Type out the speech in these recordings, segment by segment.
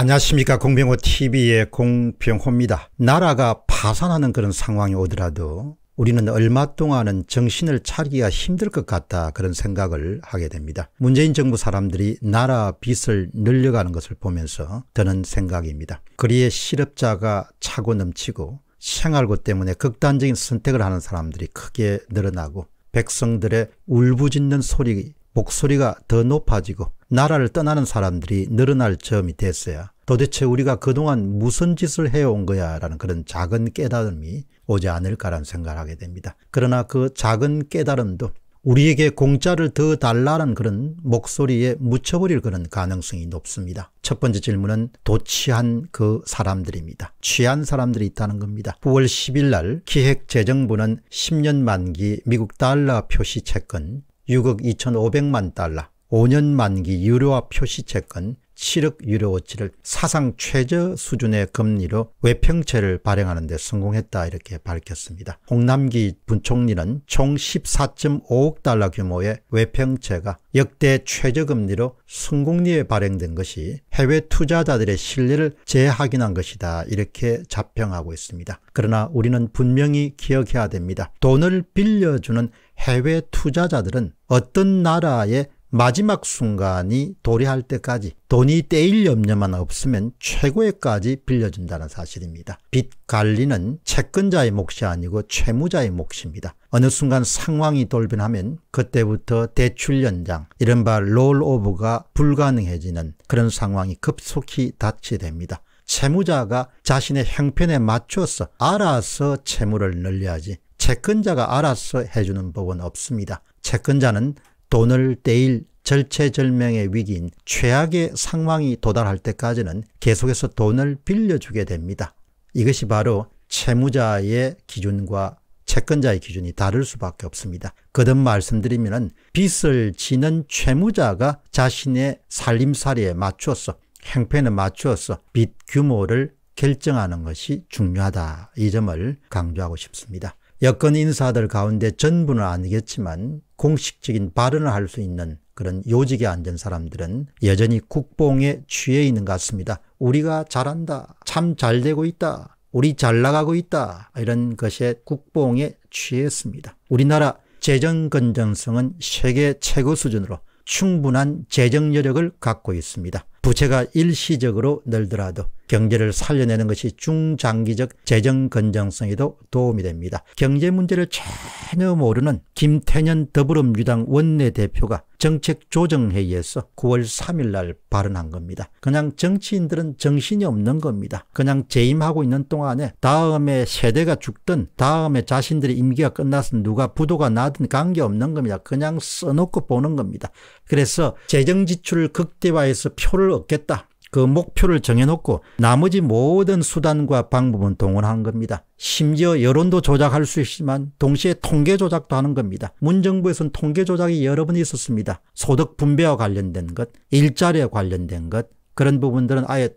안녕하십니까 공병호TV의 공병호입니다. 나라가 파산하는 그런 상황이 오더라도 우리는 얼마 동안은 정신을 차리기가 힘들 것 같다 그런 생각을 하게 됩니다. 문재인 정부 사람들이 나라 빚을 늘려가는 것을 보면서 드는 생각입니다. 그리에 실업자가 차고 넘치고 생활고 때문에 극단적인 선택을 하는 사람들이 크게 늘어나고 백성들의 울부짖는 소리, 목소리가 더 높아지고 나라를 떠나는 사람들이 늘어날 점이 됐어야 도대체 우리가 그동안 무슨 짓을 해온 거야 라는 그런 작은 깨달음이 오지 않을까라는 생각을 하게 됩니다. 그러나 그 작은 깨달음도 우리에게 공짜를 더 달라는 그런 목소리에 묻혀버릴 그런 가능성이 높습니다. 첫 번째 질문은 도취한 그 사람들입니다. 취한 사람들이 있다는 겁니다. 9월 10일 날 기획재정부는 10년 만기 미국 달러 표시 채권 6억 2,500만 달러 5년 만기 유료화 표시채권 7억 유료어치를 사상 최저 수준의 금리로 외평채를 발행하는 데 성공했다 이렇게 밝혔습니다. 홍남기 분총리는 총 14.5억 달러 규모의 외평채가 역대 최저금리로 성공리에 발행된 것이 해외 투자자들의 신뢰를 재확인한 것이다 이렇게 자평하고 있습니다. 그러나 우리는 분명히 기억해야 됩니다. 돈을 빌려주는 해외 투자자들은 어떤 나라의 마지막 순간이 도래할 때까지 돈이 떼일 염려만 없으면 최고에까지 빌려준다는 사실입니다. 빚 관리는 채권자의 몫이 아니고 채무자의 몫입니다. 어느 순간 상황이 돌변하면 그때부터 대출 연장, 이른바 롤오브가 불가능해지는 그런 상황이 급속히 닥치됩니다. 채무자가 자신의 형편에 맞춰서 알아서 채무를 늘려야지 채권자가 알아서 해주는 법은 없습니다. 채권자는 돈을 떼일 절체절명의 위기인 최악의 상황이 도달할 때까지는 계속해서 돈을 빌려주게 됩니다. 이것이 바로 채무자의 기준과 채권자의 기준이 다를 수밖에 없습니다. 거듭 말씀드리면 빚을 지는 채무자가 자신의 살림살이에 맞추어서 행패는 맞추어서 빚 규모를 결정하는 것이 중요하다. 이 점을 강조하고 싶습니다. 여권 인사들 가운데 전부는 아니겠지만 공식적인 발언을 할 수 있는 그런 요직에 앉은 사람들은 여전히 국뽕에 취해 있는 것 같습니다. 우리가 잘한다. 참 잘되고 있다. 우리 잘 나가고 있다. 이런 것에 국뽕에 취했습니다. 우리나라 재정 건전성은 세계 최고 수준으로 충분한 재정 여력을 갖고 있습니다. 부채가 일시적으로 늘더라도 경제를 살려내는 것이 중장기적 재정 건전성에도 도움이 됩니다. 경제 문제를 전혀 모르는 김태년 더불어민주당 원내대표가 정책조정회의에서 9월 3일 날 발언한 겁니다. 그냥 정치인들은 정신이 없는 겁니다. 그냥 재임하고 있는 동안에 다음에 세대가 죽든 다음에 자신들의 임기가 끝났든 누가 부도가 나든 관계없는 겁니다. 그냥 써놓고 보는 겁니다. 그래서 재정지출을 극대화해서 표를 목표를 얻겠다. 그 목표를 정해놓고 나머지 모든 수단과 방법은 동원한 겁니다. 심지어 여론도 조작할 수 있지만 동시에 통계 조작도 하는 겁니다. 문정부에서는 통계 조작이 여러 번 있었습니다. 소득 분배와 관련된 것, 일자리에 관련된 것 그런 부분들은 아예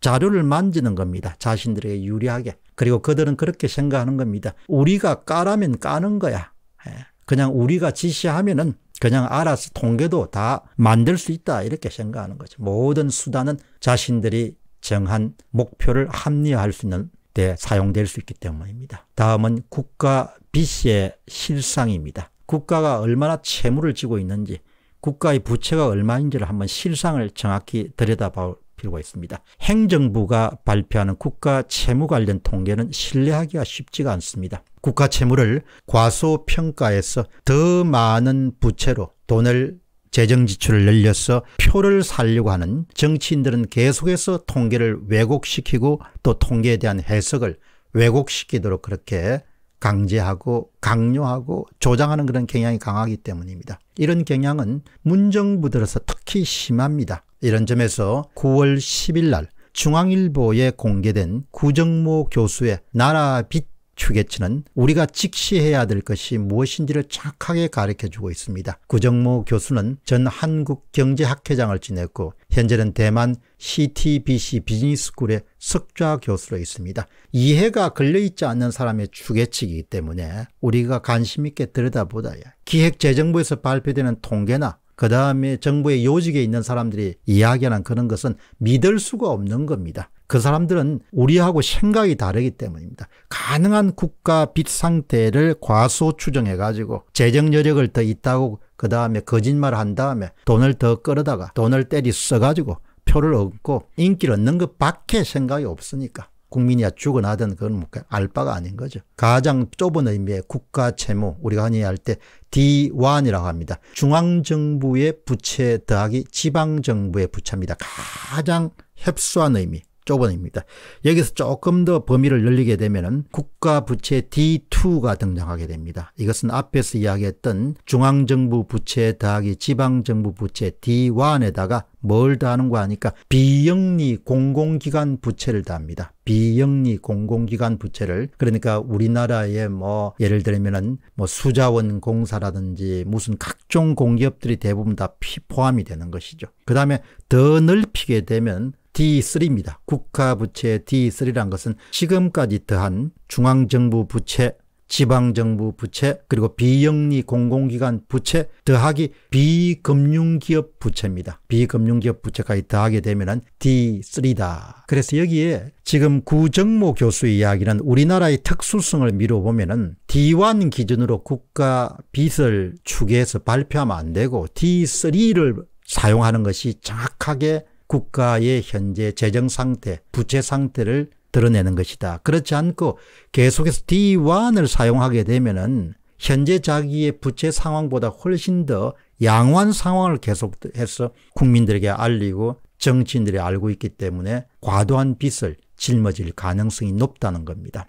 자료를 만지는 겁니다. 자신들에게 유리하게. 그리고 그들은 그렇게 생각하는 겁니다. 우리가 까라면 까는 거야. 예. 그냥 우리가 지시하면은 그냥 알아서 통계도 다 만들 수 있다 이렇게 생각하는 거죠. 모든 수단은 자신들이 정한 목표를 합리화할 수 있는 데 사용될 수 있기 때문입니다. 다음은 국가 빚의 실상입니다. 국가가 얼마나 채무를 지고 있는지 국가의 부채가 얼마인지를 한번 실상을 정확히 들여다볼 필요가 있습니다. 행정부가 발표하는 국가 채무 관련 통계는 신뢰하기가 쉽지가 않습니다. 국가 채무를 과소평가해서 더 많은 부채로 돈을 재정 지출을 늘려서 표를 살려고 하는 정치인들은 계속해서 통계를 왜곡시키고 또 통계에 대한 해석을 왜곡시키도록 그렇게 강제하고 강요하고 조장하는 그런 경향이 강하기 때문입니다. 이런 경향은 문정부 들어서 특히 심합니다. 이런 점에서 9월 10일 날 중앙일보에 공개된 구정모 교수의 나라빛 휴게치는 우리가 직시해야 될 것이 무엇인지를 착하게 가르쳐주고 있습니다. 구정모 교수는 전 한국경제학회장을 지냈고 현재는 대만 CTBC 비즈니스쿨의 석좌 교수로 있습니다. 이해가 걸려있지 않는 사람의 주계치이기 때문에 우리가 관심있게 들여다보다 기획재정부에서 발표되는 통계나 그 다음에 정부의 요직에 있는 사람들이 이야기하는 그런 것은 믿을 수가 없는 겁니다. 그 사람들은 우리하고 생각이 다르기 때문입니다. 가능한 국가 빚 상태를 과소 추정해 가지고 재정 여력을 더 있다고 그 다음에 거짓말 을한 다음에 돈을 더 끌어다가 돈을 때리 써가지고 표를 얻고 인기를 얻는 것밖에 생각이 없으니까 국민이야 죽어나든 그건 뭐까 알바가 아닌 거죠. 가장 좁은 의미의 국가 채무 우리가 흔히 할때 D1이라고 합니다. 중앙정부의 부채 더하기 지방정부의 부채입니다. 가장 협소한 의미. 조건입니다. 여기서 조금 더 범위를 늘리게 되면 국가 부채 D2가 등장하게 됩니다. 이것은 앞에서 이야기했던 중앙정부 부채 더하기 지방정부 부채 D1에다가 뭘 다하는 거 하니까 비영리 공공기관 부채를 다합니다. 비영리 공공기관 부채를 그러니까 우리나라의 뭐 예를 들면은 뭐 수자원 공사라든지 무슨 각종 공기업들이 대부분 다 포함이 되는 것이죠. 그 다음에 더 넓히게 되면 D3입니다. 국가부채 D3란 것은 지금까지 더한 중앙정부 부채, 지방정부 부채, 그리고 비영리 공공기관 부채 더하기 비금융기업 부채입니다. 비금융기업 부채까지 더하게 되면 D3다. 그래서 여기에 지금 구정모 교수의 이야기는 우리나라의 특수성을 미뤄보면 은 D1 기준으로 국가 빚을 추계해서 발표하면 안 되고 D3를 사용하는 것이 정확하게 국가의 현재 재정 상태, 부채 상태를 드러내는 것이다. 그렇지 않고 계속해서 D1을 사용하게 되면은 현재 자기의 부채 상황보다 훨씬 더 양호한 상황을 계속해서 국민들에게 알리고 정치인들이 알고 있기 때문에 과도한 빚을 짊어질 가능성이 높다는 겁니다.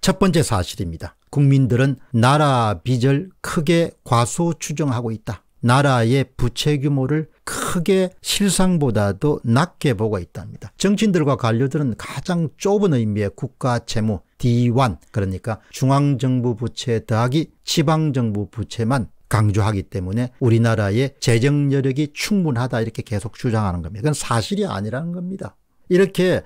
첫 번째 사실입니다. 국민들은 나라 빚을 크게 과소 추정하고 있다. 나라의 부채 규모를 크게 실상보다도 낮게 보고 있답니다. 정치인들과 관료들은 가장 좁은 의미의 국가 채무 D1 그러니까 중앙정부 부채 더하기 지방정부 부채만 강조하기 때문에 우리나라의 재정 여력이 충분하다 이렇게 계속 주장하는 겁니다. 그건 사실이 아니라는 겁니다. 이렇게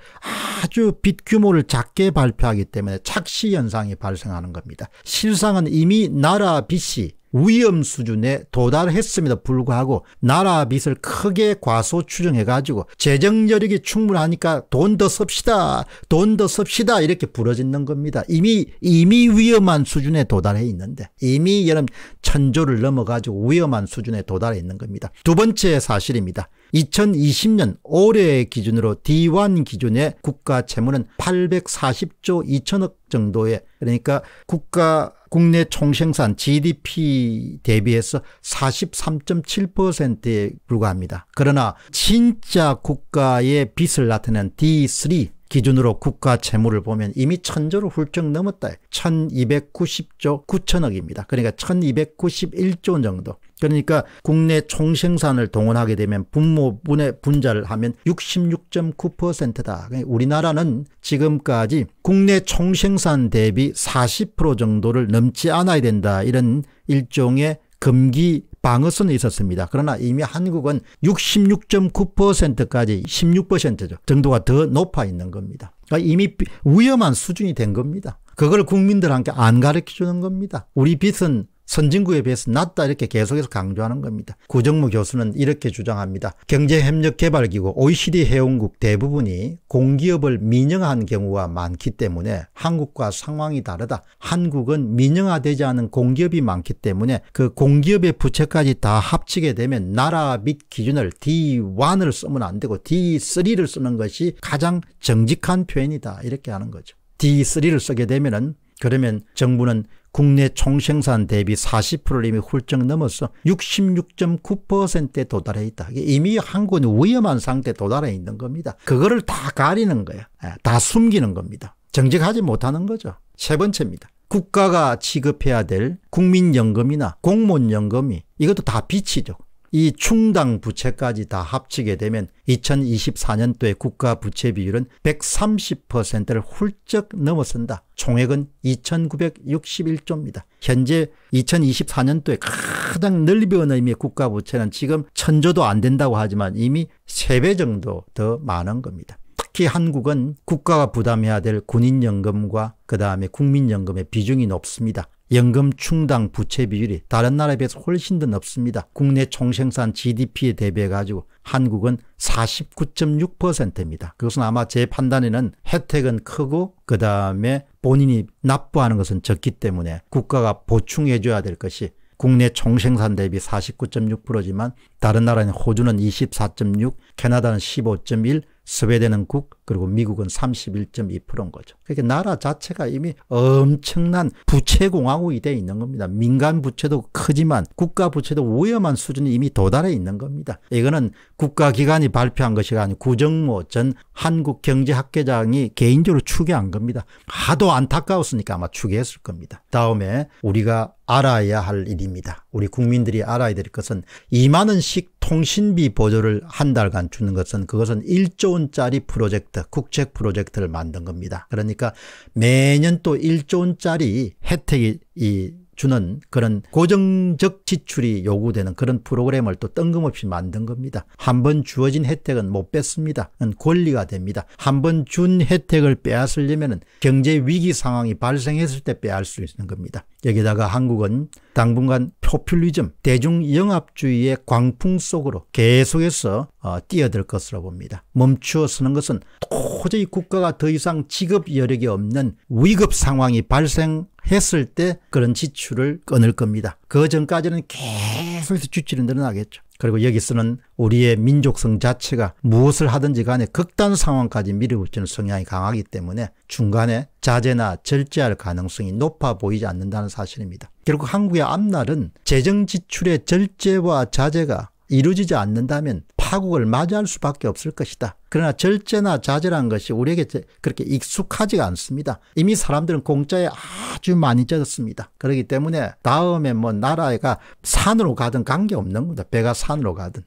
아주 빚 규모를 작게 발표하기 때문에 착시 현상이 발생하는 겁니다. 실상은 이미 나라 빚이 위험 수준에 도달했습에도 불구하고 나라 빚을 크게 과소 추정해가지고 재정 여력이 충분하니까 돈 더 섭시다 돈 더 섭시다 이렇게 부러짓는 겁니다. 이미 이미 위험한 수준에 도달해 있는데 이미 여러 천조를 넘어가지고 위험한 수준에 도달해 있는 겁니다. 두 번째 사실입니다. 2020년 올해 기준으로 D1 기준의 국가 채무는 840조 2천억 정도의 그러니까 국가 국내 총생산 GDP 대비해서 43.7%에 불과합니다. 그러나 진짜 국가의 빛을 나타낸 D3 기준으로 국가 채무를 보면 이미 천조를 훌쩍 넘었다. 1290조 9천억입니다. 그러니까 1291조 원 정도. 그러니까 국내 총생산을 동원하게 되면 분모분의 분자를 하면 66.9%다. 그러니까 우리나라는 지금까지 국내 총생산 대비 40% 정도를 넘지 않아야 된다. 이런 일종의 금기 방어선에 있었습니다. 그러나 이미 한국은 66.9%까지 16%죠. 정도가 더 높아 있는 겁니다. 그러니까 이미 위험한 수준이 된 겁니다. 그걸 국민들한테 안 가르쳐 주는 겁니다. 우리 빚은 선진국에 비해서 낮다 이렇게 계속해서 강조하는 겁니다. 구정무 교수는 이렇게 주장합니다. 경제협력개발기구 OECD 회원국 대부분이 공기업을 민영화한 경우가 많기 때문에 한국과 상황이 다르다. 한국은 민영화되지 않은 공기업이 많기 때문에 그 공기업의 부채까지 다 합치게 되면 나라 및 기준을 D1을 쓰면 안 되고 D3를 쓰는 것이 가장 정직한 표현이다 이렇게 하는 거죠. D3를 쓰게 되면은 그러면 정부는 국내 총생산 대비 40%를 이미 훌쩍 넘어서 66.9%에 도달해 있다. 이미 한국은 위험한 상태에 도달해 있는 겁니다. 그거를 다 가리는 거예요. 예, 다 숨기는 겁니다. 정직하지 못하는 거죠. 세 번째입니다. 국가가 지급해야 될 국민연금이나 공무원연금이 이것도 다 빚이죠. 이 충당 부채까지 다 합치게 되면 2024년도에 국가 부채 비율은 130%를 훌쩍 넘어선다. 총액은 2,961조입니다. 현재 2024년도에 가장 널리 배운 의미의 국가 부채는 지금 천조도 안 된다고 하지만 이미 3배 정도 더 많은 겁니다. 특히 한국은 국가가 부담해야 될 군인연금과 그 다음에 국민연금의 비중이 높습니다. 연금 충당 부채 비율이 다른 나라에 비해서 훨씬 더 높습니다. 국내 총생산 GDP에 대비해 가지고 한국은 49.6%입니다. 그것은 아마 제 판단에는 혜택은 크고 그 다음에 본인이 납부하는 것은 적기 때문에 국가가 보충해 줘야 될 것이 국내 총생산 대비 49.6%지만 다른 나라인 호주는 24.6, 캐나다는 15.1, 스웨덴은 국 그리고 미국은 31.2%인 거죠. 그러니까 나라 자체가 이미 엄청난 부채공화국이 돼 있는 겁니다. 민간 부채도 크지만 국가 부채도 위험한 수준이 이미 도달해 있는 겁니다. 이거는 국가기관이 발표한 것이 아니고 구정모 전 한국경제학계장이 개인적으로 추계한 겁니다. 하도 안타까웠으니까 아마 추계했을 겁니다. 다음에 우리가 알아야 할 일입니다. 우리 국민들이 알아야 될 것은 2만 원씩 통신비 보조를 한 달간 주는 것은 그것은 1조 원짜리 프로젝트, 국책 프로젝트를 만든 겁니다. 그러니까 매년 또 1조 원짜리 혜택이 이 주는 그런 고정적 지출이 요구되는 그런 프로그램을 또 뜬금없이 만든 겁니다. 한 번 주어진 혜택은 못 뺐습니다. 권리가 됩니다. 한 번 준 혜택을 빼앗으려면 경제 위기 상황이 발생했을 때 빼앗을 수 있는 겁니다. 여기다가 한국은 당분간 포퓰리즘, 대중영합주의의 광풍 속으로 계속해서 어, 뛰어들 것으로 봅니다. 멈추어 서는 것은 도저히 국가가 더 이상 직업 여력이 없는 위급 상황이 발생 했을 때 그런 지출을 끊을 겁니다. 그 전까지는 계속해서 지출이 늘어나겠죠. 그리고 여기서는 우리의 민족성 자체가 무엇을 하든지 간에 극단 상황까지 밀어붙이는 성향이 강하기 때문에 중간에 자제나 절제할 가능성이 높아 보이지 않는다는 사실입니다. 결국 한국의 앞날은 재정 지출의 절제와 자제가 이루어지지 않는다면 파국을 맞이할 수밖에 없을 것이다. 그러나 절제나 자제란 것이 우리에게 그렇게 익숙하지가 않습니다. 이미 사람들은 공짜에 아주 많이 젖었습니다. 그렇기 때문에 다음에 뭐 나라가 산으로 가든 관계없는 겁니다. 배가 산으로 가든.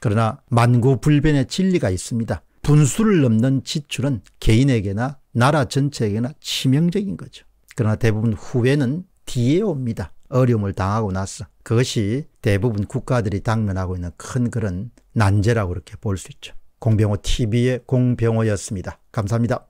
그러나 만고불변의 진리가 있습니다. 분수를 넘는 지출은 개인에게나 나라 전체에게나 치명적인 거죠. 그러나 대부분 후회는 뒤에 옵니다. 어려움을 당하고 나서 그것이 대부분 국가들이 당면하고 있는 큰 그런 난제라고 이렇게 볼 수 있죠. 공병호 TV의 공병호였습니다. 감사합니다.